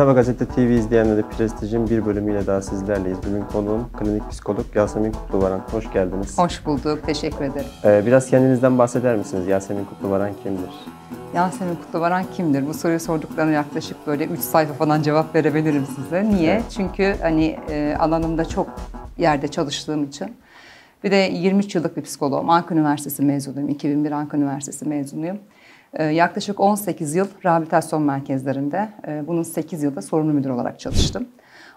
Merhaba Gazete TV izleyenleri Prestij'in bir bölümüyle daha sizlerleyiz. Bugün konuğum klinik psikolog Yasemin Kutluvaran. Hoş geldiniz. Hoş bulduk, teşekkür ederim. Ee, biraz kendinizden bahseder misiniz? Yasemin Kutluvaran kimdir? Yasemin Kutluvaran kimdir? Bu soruyu sorduklarına yaklaşık böyle 3 sayfa falan cevap verebilirim size. Niye? Evet. Çünkü hani e, alanımda çok yerde çalıştığım için. Bir de 23 yıllık bir psikoloğum. Ankara Üniversitesi mezunuyum. 2001 Ankara Üniversitesi mezunuyum. Ee, yaklaşık 18 yıl rehabilitasyon merkezlerinde, e, bunun 8 yılda sorumlu müdür olarak çalıştım.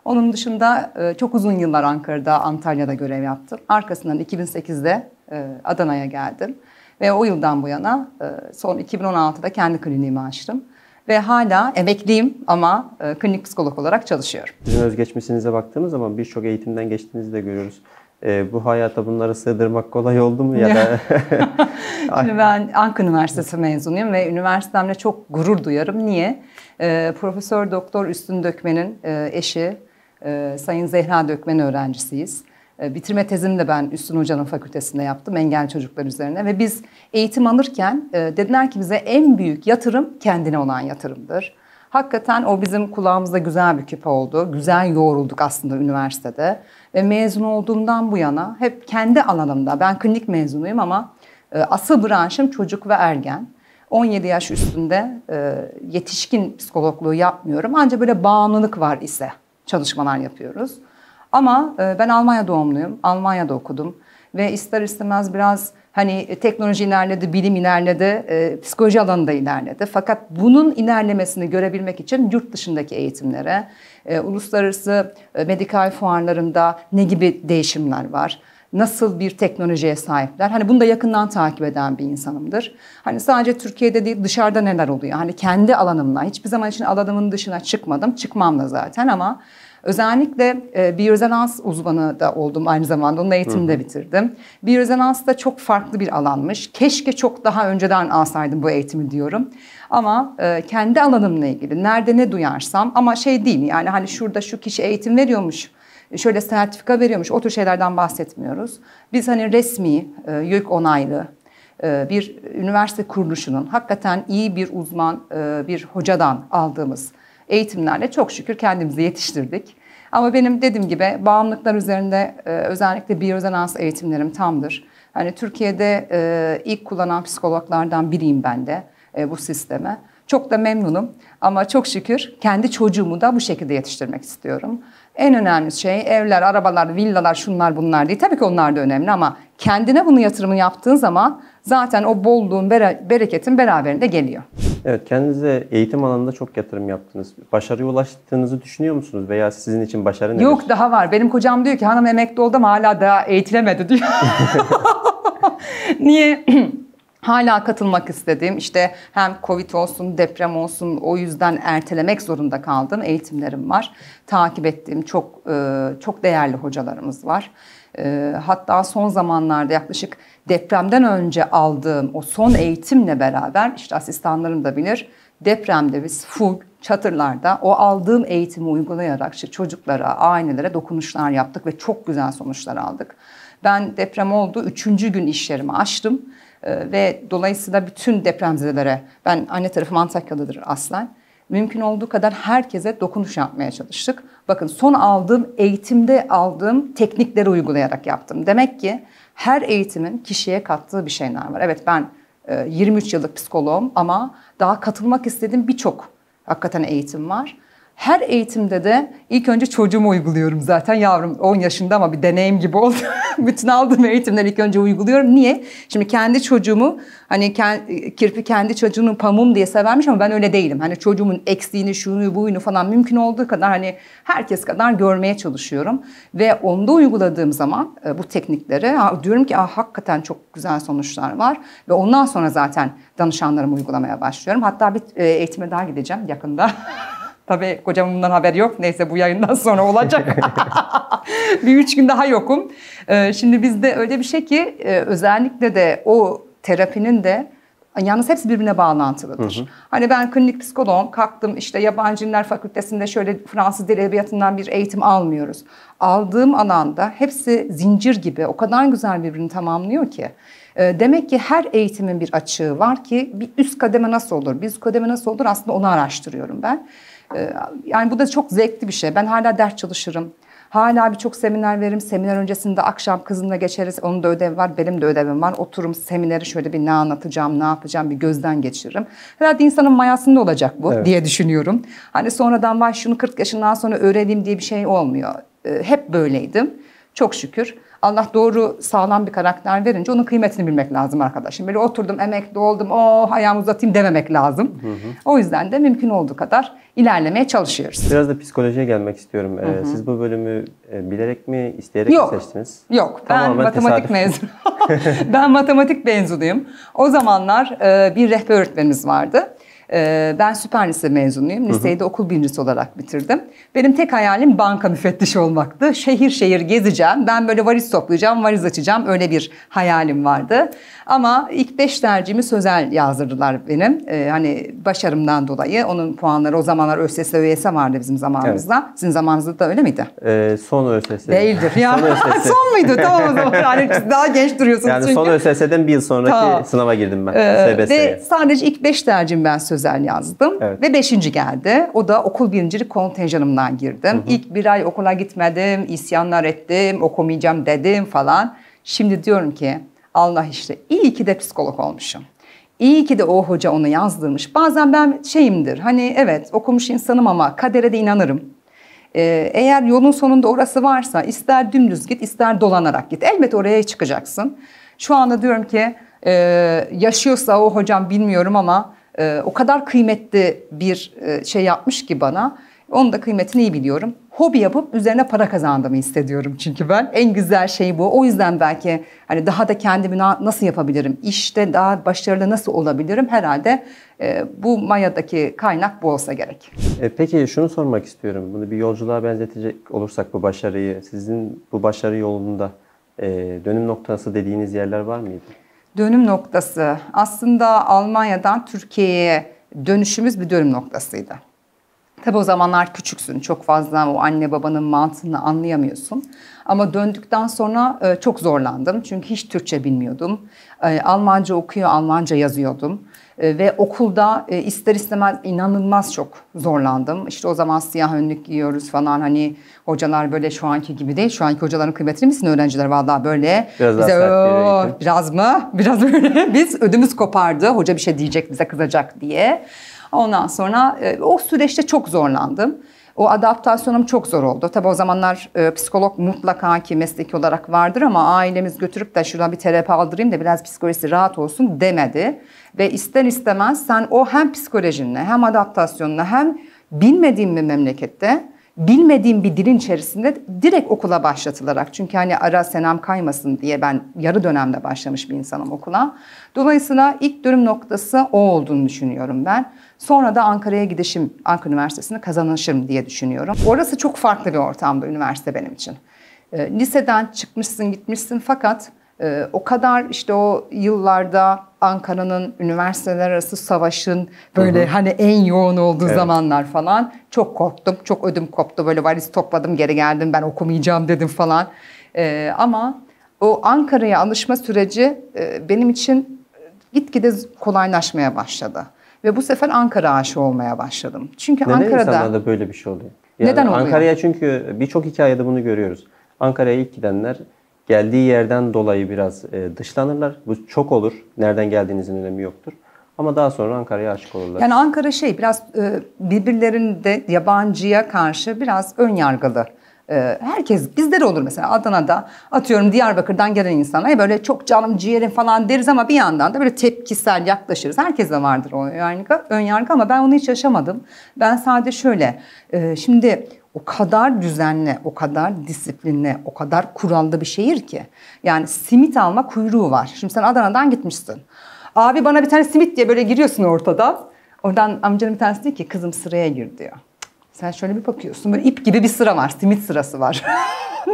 Onun dışında e, çok uzun yıllar Ankara'da, Antalya'da görev yaptım. Arkasından 2008'de e, Adana'ya geldim. Ve o yıldan bu yana son 2016'da kendi kliniğimi açtım ve hala emekliyim ama e, klinik psikolog olarak çalışıyorum. Sizin özgeçmişinize baktığımız zaman birçok eğitimden geçtiğinizi de görüyoruz. E, bu hayata bunları sığdırmak kolay oldu mu ya da? Şimdi ben Ankara Üniversitesi mezunuyum ve üniversitemle çok gurur duyarım. Niye? E, Profesör Doktor Üstün Dökmen'in e, eşi e, Sayın Zehra Dökmen öğrencisiyiz. Ee, bitirme tezimi de ben Üstün Hoca'nın fakültesinde yaptım engel çocuklar üzerine ve biz eğitim alırken e, dediler ki bize en büyük yatırım kendine olan yatırımdır. Hakikaten o bizim kulağımızda güzel bir küpe oldu. Güzel yoğrulduk aslında üniversitede. Ve mezun olduğumdan bu yana hep kendi alanımda, ben klinik mezunuyum ama e, asıl branşım çocuk ve ergen. 17 yaş üstünde e, yetişkin psikologluğu yapmıyorum. Ancak böyle bağımlılık var ise çalışmalar yapıyoruz. Ama e, ben Almanya doğumluyum. Almanya'da okudum. Ve ister istemez biraz hani e, teknoloji ilerledi, bilim ilerledi, e, psikoloji alanında ilerledi. Fakat bunun ilerlemesini görebilmek için yurt dışındaki eğitimlere, uluslararası medikal fuarlarında ne gibi değişimler var? nasıl bir teknolojiye sahipler. Hani bunu da yakından takip eden bir insanımdır. Hani sadece Türkiye'de değil dışarıda neler oluyor. Hani kendi alanımla hiçbir zaman için alanımın dışına çıkmadım. Çıkmam da zaten ama Özellikle e, biyorezonans uzmanı da oldum aynı zamanda. Onun eğitimini de bitirdim. Biyorezonans da çok farklı bir alanmış. Keşke çok daha önceden alsaydım bu eğitimi diyorum. Ama e, kendi alanımla ilgili nerede ne duyarsam ama şey değil mi yani hani şurada şu kişi eğitim veriyormuş şöyle sertifika veriyormuş. O tür şeylerden bahsetmiyoruz. Biz hani resmi, e, YÖK onaylı e, bir üniversite kuruluşunun hakikaten iyi bir uzman, e, bir hocadan aldığımız eğitimlerle çok şükür kendimizi yetiştirdik. Ama benim dediğim gibi bağımlılıklar üzerinde e, özellikle biyorezonans eğitimlerim tamdır. Hani Türkiye'de e, ilk kullanan psikologlardan biriyim ben de e, bu sisteme. Çok da memnunum ama çok şükür kendi çocuğumu da bu şekilde yetiştirmek istiyorum. En önemli şey evler, arabalar, villalar, şunlar bunlar değil. Tabii ki onlar da önemli ama kendine bunu yatırımı yaptığın zaman zaten o bolluğun, bereketin beraberinde geliyor. Evet, kendinize eğitim alanında çok yatırım yaptınız. Başarıya ulaştığınızı düşünüyor musunuz? Veya sizin için başarı nedir? Yok daha var. Benim kocam diyor ki hanım emekli oldu ama hala daha eğitilemedi diyor. Niye? hala katılmak istediğim işte hem Covid olsun deprem olsun o yüzden ertelemek zorunda kaldım eğitimlerim var. Takip ettiğim çok çok değerli hocalarımız var. Ee, hatta son zamanlarda yaklaşık depremden önce aldığım o son eğitimle beraber işte asistanlarım da bilir depremde biz full çatırlarda o aldığım eğitimi uygulayarak işte çocuklara, ailelere dokunuşlar yaptık ve çok güzel sonuçlar aldık. Ben deprem oldu, üçüncü gün işlerimi açtım ee, ve dolayısıyla bütün depremzedelere, ben anne tarafım Antakyalıdır aslen, mümkün olduğu kadar herkese dokunuş yapmaya çalıştık. Bakın son aldığım eğitimde aldığım teknikleri uygulayarak yaptım. Demek ki her eğitimin kişiye kattığı bir şeyler var. Evet ben 23 e, yıllık psikoloğum ama daha katılmak istediğim birçok hakikaten eğitim var. Her eğitimde de ilk önce çocuğumu uyguluyorum zaten. Yavrum 10 yaşında ama bir deneyim gibi oldu. Bütün aldığım eğitimden ilk önce uyguluyorum. Niye? Şimdi kendi çocuğumu hani kirpi kendi çocuğunun pamuğum diye severmiş ama ben öyle değilim. Hani çocuğumun eksiğini, şunu, buyunu falan mümkün olduğu kadar hani herkes kadar görmeye çalışıyorum. Ve onda uyguladığım zaman e, bu teknikleri diyorum ki ah, hakikaten çok güzel sonuçlar var. Ve ondan sonra zaten danışanlarımı uygulamaya başlıyorum. Hatta bir e, eğitime daha gideceğim yakında. Tabii kocamın bundan haberi yok. Neyse bu yayından sonra olacak. bir üç gün daha yokum. Ee, şimdi bizde öyle bir şey ki e, özellikle de o terapinin de Yalnız hepsi birbirine bağlantılıdır. Hı hı. Hani ben klinik psikoloğum, kalktım işte yabancı diller fakültesinde şöyle Fransız dil edebiyatından bir eğitim almıyoruz. Aldığım alanda hepsi zincir gibi o kadar güzel birbirini tamamlıyor ki. E, demek ki her eğitimin bir açığı var ki bir üst kademe nasıl olur, bir üst kademe nasıl olur aslında onu araştırıyorum ben. Ee, yani bu da çok zevkli bir şey. Ben hala ders çalışırım. Hala birçok seminer veririm. Seminer öncesinde akşam kızımla geçeriz. Onun da ödevi var, benim de ödevim var. Otururum semineri şöyle bir ne anlatacağım, ne yapacağım bir gözden geçiririm. Herhalde insanın mayasında olacak bu evet. diye düşünüyorum. Hani sonradan var şunu 40 yaşından sonra öğreneyim diye bir şey olmuyor. Ee, hep böyleydim. Çok şükür. Allah doğru sağlam bir karakter verince onun kıymetini bilmek lazım arkadaşım. Böyle oturdum emekli oldum oh ayağımı uzatayım dememek lazım. Hı hı. O yüzden de mümkün olduğu kadar ilerlemeye çalışıyoruz. Biraz da psikolojiye gelmek istiyorum. Ee, hı hı. Siz bu bölümü e, bilerek mi isteyerek Yok. mi seçtiniz? Yok ben matematik mezunu. ben matematik mezunuyum. O zamanlar e, bir rehber öğretmenimiz vardı. Ee, ben süper lise mezunuyum. Liseyi de okul birincisi olarak bitirdim. Benim tek hayalim banka müfettişi olmaktı. Şehir şehir gezeceğim. Ben böyle variz toplayacağım, variz açacağım. Öyle bir hayalim vardı. Ama ilk beş tercihimi sözel yazdırdılar benim. Ee, hani başarımdan dolayı. Onun puanları o zamanlar ÖSS, ÖYS vardı bizim zamanımızda. Evet. Sizin zamanınızda da öyle miydi? Ee, son ÖSS. Değildir. Ya. son, ÖSS. son muydu? Tamam o zaman. Yani daha genç duruyorsunuz yani çünkü. Yani son ÖSS'den bir yıl sonraki Ta. sınava girdim ben. Ee, Ve sadece ilk beş tercihim ben sözel özel yazdım evet. ve beşinci geldi. O da okul birincilik kontenjanımdan girdim. Hı hı. İlk bir ay okula gitmedim, isyanlar ettim, okumayacağım dedim falan. Şimdi diyorum ki Allah işte iyi ki de psikolog olmuşum. İyi ki de o hoca onu yazdırmış. Bazen ben şeyimdir hani evet okumuş insanım ama kadere de inanırım. Ee, eğer yolun sonunda orası varsa ister dümdüz git ister dolanarak git. Elbet oraya çıkacaksın. Şu anda diyorum ki e, yaşıyorsa o hocam bilmiyorum ama e, o kadar kıymetli bir e, şey yapmış ki bana. Onun da kıymetini iyi biliyorum. Hobi yapıp üzerine para kazandığımı hissediyorum çünkü ben. En güzel şey bu. O yüzden belki hani daha da kendimi nasıl yapabilirim, işte daha başarılı nasıl olabilirim herhalde e, bu Maya'daki kaynak bu olsa gerek. E, peki şunu sormak istiyorum. Bunu bir yolculuğa benzetecek olursak bu başarıyı, sizin bu başarı yolunda e, dönüm noktası dediğiniz yerler var mıydı? dönüm noktası. Aslında Almanya'dan Türkiye'ye dönüşümüz bir dönüm noktasıydı. Tabi o zamanlar küçüksün. Çok fazla o anne babanın mantığını anlayamıyorsun. Ama döndükten sonra e, çok zorlandım. Çünkü hiç Türkçe bilmiyordum. E, Almanca okuyor, Almanca yazıyordum. E, ve okulda ister istemez inanılmaz çok zorlandım. İşte o zaman siyah önlük giyiyoruz falan. Hani hocalar böyle şu anki gibi değil. Şu anki hocaların kıymetini misin öğrenciler? vallahi böyle. Biraz bize, biraz mı? Biraz böyle. Biz ödümüz kopardı. Hoca bir şey diyecek bize kızacak diye. Ondan sonra e, o süreçte çok zorlandım. O adaptasyonum çok zor oldu. Tabii o zamanlar e, psikolog mutlaka ki mesleki olarak vardır ama ailemiz götürüp de şuradan bir terapi aldırayım da biraz psikolojisi rahat olsun demedi. Ve ister istemez sen o hem psikolojinle hem adaptasyonla hem bilmediğin bir memlekette bilmediğim bir dilin içerisinde direkt okula başlatılarak çünkü hani ara senem kaymasın diye ben yarı dönemde başlamış bir insanım okula. Dolayısıyla ilk dönüm noktası o olduğunu düşünüyorum ben. Sonra da Ankara'ya gidişim, Ankara Üniversitesi'ni kazanışım diye düşünüyorum. Orası çok farklı bir ortamdı üniversite benim için. Ee, liseden çıkmışsın gitmişsin fakat e, o kadar işte o yıllarda Ankara'nın üniversiteler arası savaşın böyle hı hı. hani en yoğun olduğu evet. zamanlar falan çok korktum. Çok ödüm koptu. Böyle valiz topladım geri geldim ben okumayacağım dedim falan. Ee, ama o Ankara'ya alışma süreci e, benim için e, gitgide kolaylaşmaya başladı. Ve bu sefer Ankara aşığı olmaya başladım. Çünkü Neden Ankara'da... Neden insanlarda böyle bir şey oluyor? Yani Neden oluyor? Ankara'ya çünkü birçok hikayede bunu görüyoruz. Ankara'ya ilk gidenler geldiği yerden dolayı biraz e, dışlanırlar. Bu çok olur. Nereden geldiğinizin önemi yoktur. Ama daha sonra Ankara'ya aşık olurlar. Yani Ankara şey biraz e, birbirlerinde yabancıya karşı biraz ön yargılı. Ee, herkes bizde de olur mesela Adana'da atıyorum Diyarbakır'dan gelen insanlar böyle çok canım ciğerim falan deriz ama bir yandan da böyle tepkisel yaklaşırız. Herkes de vardır o önyargı, önyargı ama ben onu hiç yaşamadım. Ben sadece şöyle e, şimdi o kadar düzenli, o kadar disiplinli, o kadar kurallı bir şehir ki. Yani simit alma kuyruğu var. Şimdi sen Adana'dan gitmişsin. Abi bana bir tane simit diye böyle giriyorsun ortada. Oradan amcanın bir tanesi diyor ki kızım sıraya gir diyor. Sen şöyle bir bakıyorsun böyle ip gibi bir sıra var simit sırası var.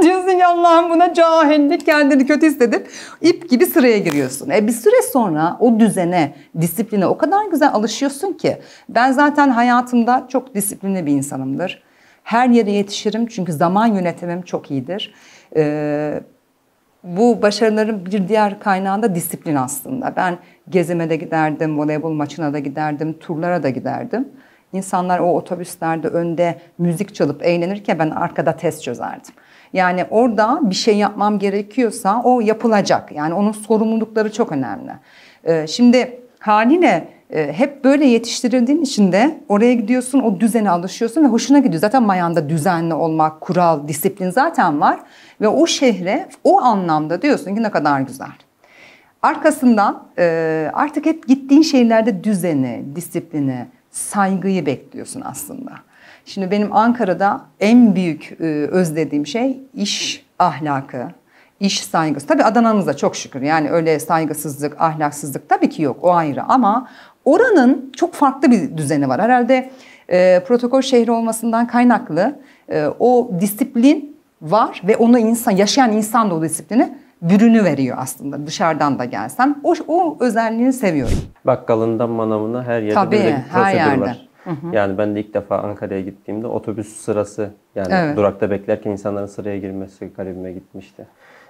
Diyorsun ya Allah'ım buna cahillik kendini kötü hissedip ip gibi sıraya giriyorsun. E bir süre sonra o düzene, disipline o kadar güzel alışıyorsun ki. Ben zaten hayatımda çok disiplinli bir insanımdır. Her yere yetişirim çünkü zaman yönetimim çok iyidir. Ee, bu başarıların bir diğer kaynağı da disiplin aslında. Ben gezime de giderdim, voleybol maçına da giderdim, turlara da giderdim. İnsanlar o otobüslerde önde müzik çalıp eğlenirken ben arkada test çözerdim. Yani orada bir şey yapmam gerekiyorsa o yapılacak. Yani onun sorumlulukları çok önemli. Ee, şimdi haline e, hep böyle yetiştirildiğin için de oraya gidiyorsun, o düzene alışıyorsun ve hoşuna gidiyor. Zaten Mayan'da düzenli olmak, kural, disiplin zaten var. Ve o şehre o anlamda diyorsun ki ne kadar güzel. Arkasından e, artık hep gittiğin şehirlerde düzeni, disiplini, saygıyı bekliyorsun aslında. Şimdi benim Ankara'da en büyük e, özlediğim şey iş ahlakı, iş saygısı. Tabii Adana'mızda çok şükür yani öyle saygısızlık, ahlaksızlık tabii ki yok o ayrı ama oranın çok farklı bir düzeni var. Herhalde e, protokol şehri olmasından kaynaklı e, o disiplin var ve onu insan yaşayan insan da o disiplini bürünü veriyor aslında dışarıdan da gelsen. O, o özelliğini seviyorum. Bakkalından manavına her yerde Tabii, böyle her yerde. var. Yani ben de ilk defa Ankara'ya gittiğimde otobüs sırası yani evet. durakta beklerken insanların sıraya girmesi garibime gitmişti.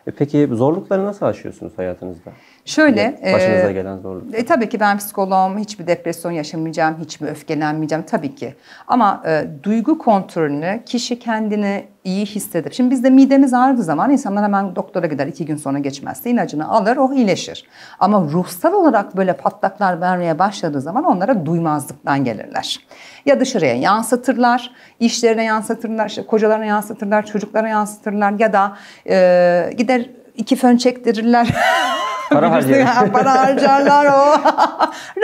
E peki zorlukları nasıl aşıyorsunuz hayatınızda? Şöyle, başınıza e, gelen zorluk. E, tabii ki ben psikoloğum, hiçbir depresyon yaşamayacağım, hiç mi öfkelenmeyeceğim tabii ki. Ama e, duygu kontrolünü kişi kendini iyi hissedip, şimdi bizde midemiz ağrıdığı zaman insanlar hemen doktora gider, iki gün sonra geçmezse ilacını alır, o iyileşir. Ama ruhsal olarak böyle patlaklar vermeye başladığı zaman onlara duymazlıktan gelirler. Ya dışarıya yansıtırlar, işlerine yansıtırlar, işte kocalarına yansıtırlar, çocuklara yansıtırlar ya da e, gider iki fön çektirirler. Para harcarlar. para harcarlar o.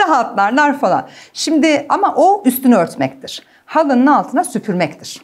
Rahatlarlar falan. Şimdi ama o üstünü örtmektir. Halının altına süpürmektir.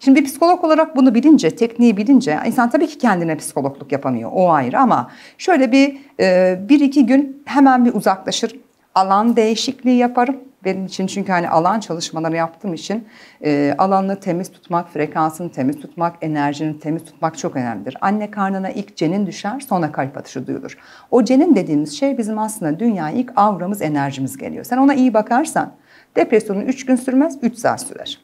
Şimdi bir psikolog olarak bunu bilince, tekniği bilince insan tabii ki kendine psikologluk yapamıyor. O ayrı ama şöyle bir e, bir iki gün hemen bir uzaklaşır. Alan değişikliği yaparım benim için çünkü hani alan çalışmaları yaptığım için e, alanını temiz tutmak, frekansını temiz tutmak, enerjini temiz tutmak çok önemlidir. Anne karnına ilk cenin düşer, sonra kalp atışı duyulur. O cenin dediğimiz şey bizim aslında dünya ilk avramız, enerjimiz geliyor. Sen ona iyi bakarsan depresyonun 3 gün sürmez, 3 saat sürer.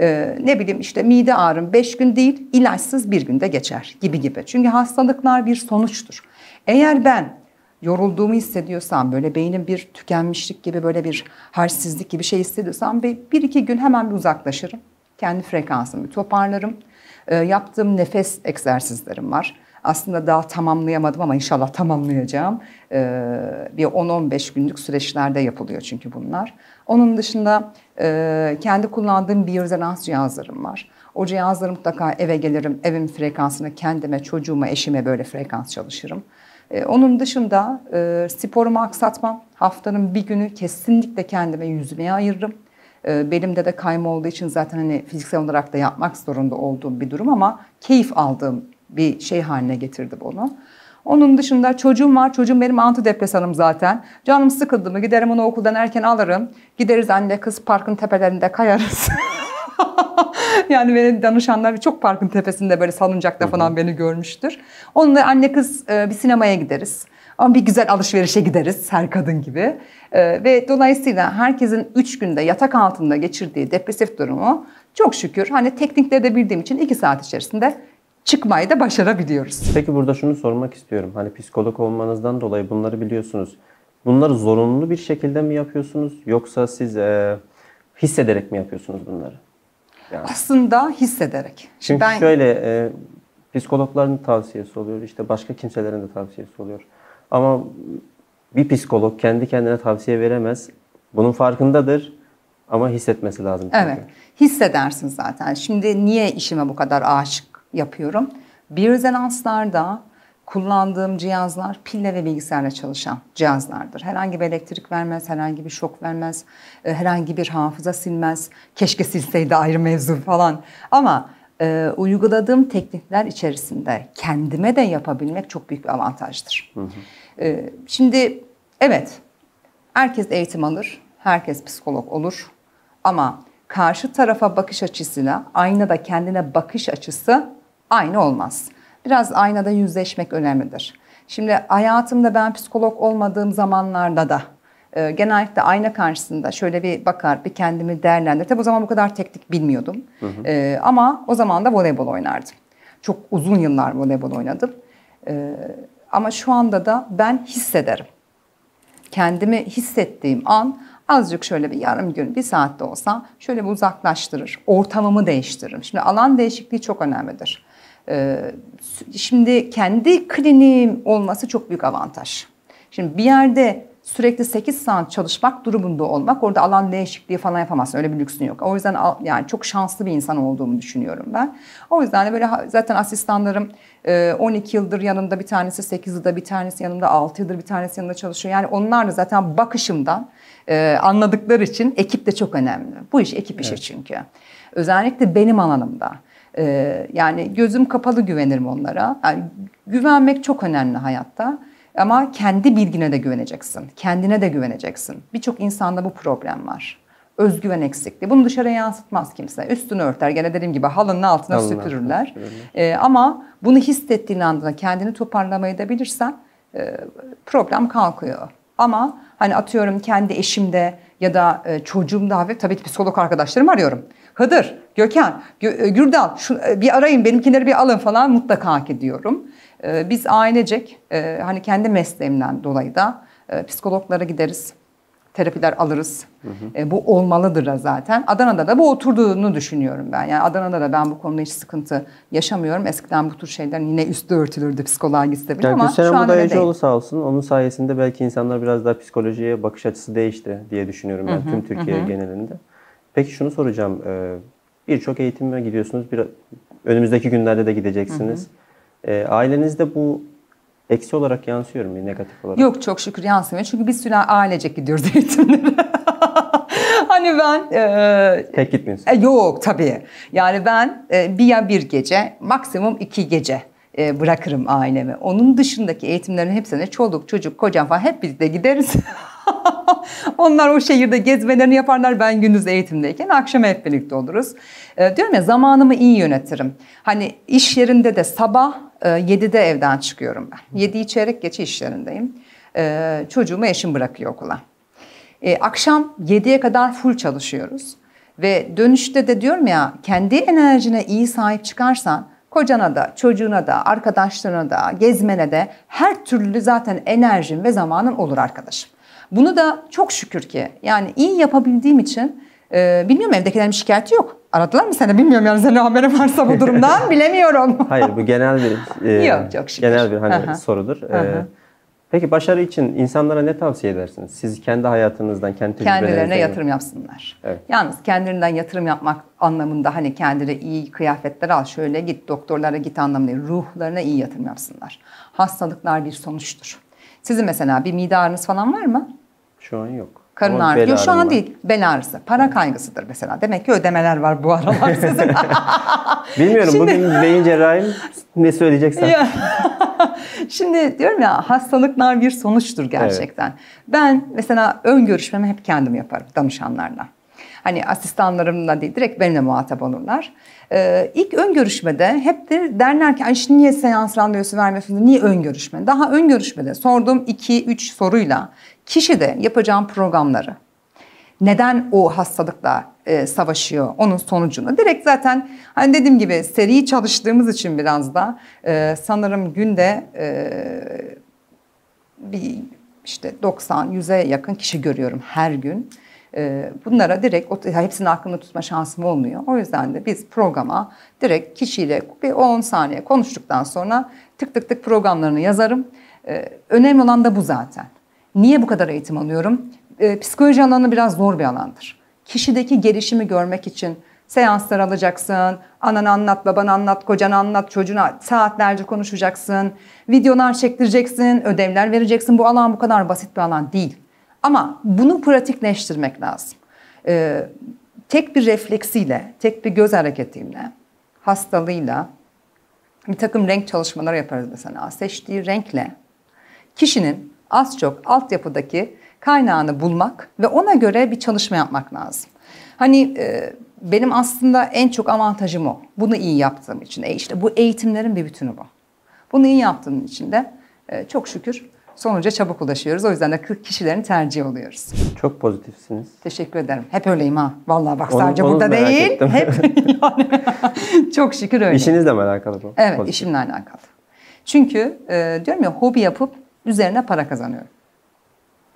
Ee, ne bileyim işte mide ağrım 5 gün değil ilaçsız bir günde geçer gibi gibi. Çünkü hastalıklar bir sonuçtur. Eğer ben yorulduğumu hissediyorsam böyle beynim bir tükenmişlik gibi böyle bir halsizlik gibi şey hissediyorsam bir, bir iki gün hemen bir uzaklaşırım. Kendi frekansımı toparlarım. E, yaptığım nefes egzersizlerim var. Aslında daha tamamlayamadım ama inşallah tamamlayacağım. E, bir 10-15 günlük süreçlerde yapılıyor çünkü bunlar. Onun dışında e, kendi kullandığım bir biyorezonans cihazlarım var. O cihazları mutlaka eve gelirim, evin frekansını kendime, çocuğuma, eşime böyle frekans çalışırım. Ee, onun dışında e, sporumu aksatmam. Haftanın bir günü kesinlikle kendime yüzmeye ayırırım. Ee, Belimde de kayma olduğu için zaten hani fiziksel olarak da yapmak zorunda olduğum bir durum ama keyif aldığım bir şey haline getirdim onu. Onun dışında çocuğum var. Çocuğum benim antidepresanım zaten. Canım sıkıldı mı giderim onu okuldan erken alırım. Gideriz anne kız parkın tepelerinde kayarız. yani beni danışanlar çok parkın tepesinde böyle salıncakta falan beni görmüştür. Onunla anne kız e, bir sinemaya gideriz. Ama bir güzel alışverişe gideriz her kadın gibi. Ee, ve dolayısıyla herkesin üç günde yatak altında geçirdiği depresif durumu çok şükür hani teknikleri de bildiğim için iki saat içerisinde çıkmayı da başarabiliyoruz. Peki burada şunu sormak istiyorum. Hani psikolog olmanızdan dolayı bunları biliyorsunuz. Bunları zorunlu bir şekilde mi yapıyorsunuz yoksa siz e, hissederek mi yapıyorsunuz bunları? Yani. Aslında hissederek. Çünkü ben... şöyle e, psikologların tavsiyesi oluyor. işte başka kimselerin de tavsiyesi oluyor. Ama bir psikolog kendi kendine tavsiye veremez. Bunun farkındadır ama hissetmesi lazım. Çünkü. Evet. Hissedersin zaten. Şimdi niye işime bu kadar aşık yapıyorum? Bir rezonanslarda kullandığım cihazlar pille ve bilgisayarla çalışan cihazlardır. Herhangi bir elektrik vermez, herhangi bir şok vermez, e, herhangi bir hafıza silmez. Keşke silseydi ayrı mevzu falan. Ama e, uyguladığım teknikler içerisinde kendime de yapabilmek çok büyük bir avantajdır. Hı hı. E, şimdi evet herkes eğitim alır, herkes psikolog olur ama karşı tarafa bakış açısıyla aynada kendine bakış açısı aynı olmaz. Biraz aynada yüzleşmek önemlidir. Şimdi hayatımda ben psikolog olmadığım zamanlarda da e, genellikle ayna karşısında şöyle bir bakar, bir kendimi değerlendirir. Tabi o zaman bu kadar teknik bilmiyordum. Hı hı. E, ama o zaman da voleybol oynardım. Çok uzun yıllar voleybol oynadım. E, ama şu anda da ben hissederim. Kendimi hissettiğim an azıcık şöyle bir yarım gün, bir saatte olsa şöyle bir uzaklaştırır. Ortamımı değiştiririm. Şimdi alan değişikliği çok önemlidir. Ee, şimdi kendi kliniğim olması çok büyük avantaj. Şimdi bir yerde sürekli 8 saat çalışmak durumunda olmak orada alan değişikliği falan yapamazsın. Öyle bir lüksün yok. O yüzden yani çok şanslı bir insan olduğumu düşünüyorum ben. O yüzden de böyle zaten asistanlarım 12 e, yıldır yanımda bir tanesi 8 yılda bir tanesi yanımda 6 yıldır bir tanesi yanımda çalışıyor. Yani onlar da zaten bakışımdan e, anladıkları için ekip de çok önemli. Bu iş ekip işi evet. çünkü. Özellikle benim alanımda. Ee, yani gözüm kapalı güvenirim onlara. Yani güvenmek çok önemli hayatta. Ama kendi bilgine de güveneceksin. Kendine de güveneceksin. Birçok insanda bu problem var. Özgüven eksikliği. Bunu dışarıya yansıtmaz kimse. Üstünü örter. Gene dediğim gibi halının altına Allah süpürürler. Ee, ama bunu hissettiğin anda kendini toparlamayı da bilirsen e, problem kalkıyor. Ama hani atıyorum kendi eşimde ya da e, çocuğumda ve tabii ki psikolog arkadaşlarımı arıyorum. Hıdır Gökhan, e, Gürdal şu, e, bir arayın benimkileri bir alın falan mutlaka hak ediyorum. E, biz ailecek hani kendi mesleğimden dolayı da psikologlara gideriz. Terapiler alırız. Hı hı. E, bu olmalıdır da zaten. Adana'da da bu oturduğunu düşünüyorum ben. Yani Adana'da da ben bu konuda hiç sıkıntı yaşamıyorum. Eskiden bu tür şeyler yine üstü örtülürdü psikoloğa gidebilir yani ama Gülseren şu an öyle değil. sağ olsun. Onun sayesinde belki insanlar biraz daha psikolojiye bakış açısı değişti diye düşünüyorum ben hı hı, tüm Türkiye hı. genelinde. Peki şunu soracağım. Ee, birçok eğitime gidiyorsunuz. Bir, önümüzdeki günlerde de gideceksiniz. Hı hı. E, ailenizde bu eksi olarak yansıyor mu negatif olarak? Yok çok şükür yansımıyor. Çünkü biz süre ailecek gidiyoruz eğitimlere. hani ben... E, Tek gitmiyorsun. E, yok tabii. Yani ben e, bir ya bir gece maksimum iki gece e, bırakırım ailemi. Onun dışındaki eğitimlerin hepsine çoluk çocuk kocam falan hep biz de gideriz. Onlar o şehirde gezmelerini yaparlar. Ben gündüz eğitimdeyken akşam hep birlikte oluruz. Ee, diyorum ya zamanımı iyi yönetirim. Hani iş yerinde de sabah e, 7'de evden çıkıyorum ben. 7'yi çeyrek geçe iş yerindeyim. Ee, çocuğumu eşim bırakıyor okula. Ee, akşam 7'ye kadar full çalışıyoruz. Ve dönüşte de diyorum ya kendi enerjine iyi sahip çıkarsan kocana da, çocuğuna da, arkadaşlarına da, gezmene de her türlü zaten enerjin ve zamanım olur arkadaşım. Bunu da çok şükür ki yani iyi yapabildiğim için e, bilmiyorum evdekilerin şikayeti yok. Aradılar mı seni bilmiyorum yani senin haberi varsa bu durumdan bilemiyorum. Hayır bu genel bir e, yok, çok şükür. genel bir hani sorudur. E, Aha. peki başarı için insanlara ne tavsiye edersiniz? Siz kendi hayatınızdan, kendi Kendilerine yatırım yapsınlar. Evet. Yalnız kendilerinden yatırım yapmak anlamında hani kendine iyi kıyafetler al, şöyle git doktorlara git anlamında ruhlarına iyi yatırım yapsınlar. Hastalıklar bir sonuçtur. Sizin mesela bir mide ağrınız falan var mı? Şu an yok. Karın ağrısı. Yok şu an var. değil. Bel ağrısı. Para kaygısıdır mesela. Demek ki ödemeler var bu aralar sizin. Bilmiyorum Şimdi... bugün beyin cerrahim ne söyleyeceksen. Şimdi diyorum ya hastalıklar bir sonuçtur gerçekten. Evet. Ben mesela ön görüşmemi hep kendim yaparım danışanlarla. Hani asistanlarımla değil direkt benimle muhatap olurlar. Ee, ilk ön görüşmede hep de derler ki işte niye seans randevusu vermiyorsunuz, niye ön görüşme? Daha ön görüşmede sorduğum 2-3 soruyla Kişi de yapacağım programları neden o hastalıkla e, savaşıyor onun sonucunu. Direkt zaten hani dediğim gibi seri çalıştığımız için biraz da e, sanırım günde e, bir işte 90-100'e yakın kişi görüyorum her gün. E, bunlara direkt hepsini aklımda tutma şansım olmuyor. O yüzden de biz programa direkt kişiyle bir 10 saniye konuştuktan sonra tık tık tık programlarını yazarım. E, önemli olan da bu zaten. Niye bu kadar eğitim alıyorum? E, psikoloji alanı biraz zor bir alandır. Kişideki gelişimi görmek için seanslar alacaksın, ananı anlat, babanı anlat, kocanı anlat, çocuğuna saatlerce konuşacaksın, videolar çektireceksin, ödevler vereceksin. Bu alan bu kadar basit bir alan değil. Ama bunu pratikleştirmek lazım. Ee, tek bir refleksiyle, tek bir göz hareketiyle, hastalığıyla bir takım renk çalışmaları yaparız mesela. Seçtiği renkle kişinin az çok altyapıdaki kaynağını bulmak ve ona göre bir çalışma yapmak lazım. Hani e, benim aslında en çok avantajım o. Bunu iyi yaptığım için. E işte bu eğitimlerin bir bütünü bu. Bunu iyi yaptığım için de e, çok şükür sonuca çabuk ulaşıyoruz. O yüzden de 40 kişilerin tercihi oluyoruz. Çok pozitifsiniz. Teşekkür ederim. Hep öyleyim ha. Vallahi bak onu, sadece onu burada değil. Ettim. Hep yani çok şükür öyle. İşinizle mi alakalı bu? Evet, Pozitif. işimle alakalı. Çünkü e, diyorum ya hobi yapıp üzerine para kazanıyorum.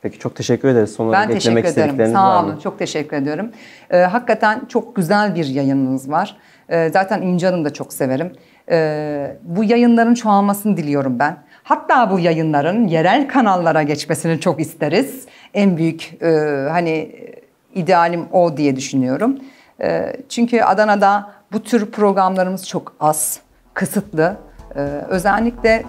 Peki çok teşekkür ederiz. Son ben teşekkür ederim. Sağ olun. Çok teşekkür ediyorum. Ee, hakikaten çok güzel bir yayınınız var. Ee, zaten İnci Hanım da çok severim. Ee, bu yayınların çoğalmasını diliyorum ben. Hatta bu yayınların yerel kanallara geçmesini çok isteriz. En büyük e, hani idealim o diye düşünüyorum. E, çünkü Adana'da bu tür programlarımız çok az, kısıtlı. E, özellikle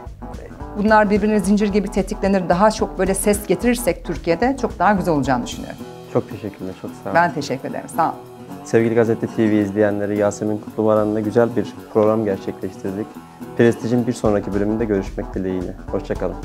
bunlar birbirine zincir gibi tetiklenir, daha çok böyle ses getirirsek Türkiye'de çok daha güzel olacağını düşünüyorum. Çok teşekkürler, çok sağ olun. Ben teşekkür ederim, sağ olun. Sevgili Gazete TV izleyenleri Yasemin Kutlumaran'la güzel bir program gerçekleştirdik. Prestij'in bir sonraki bölümünde görüşmek dileğiyle. Hoşçakalın.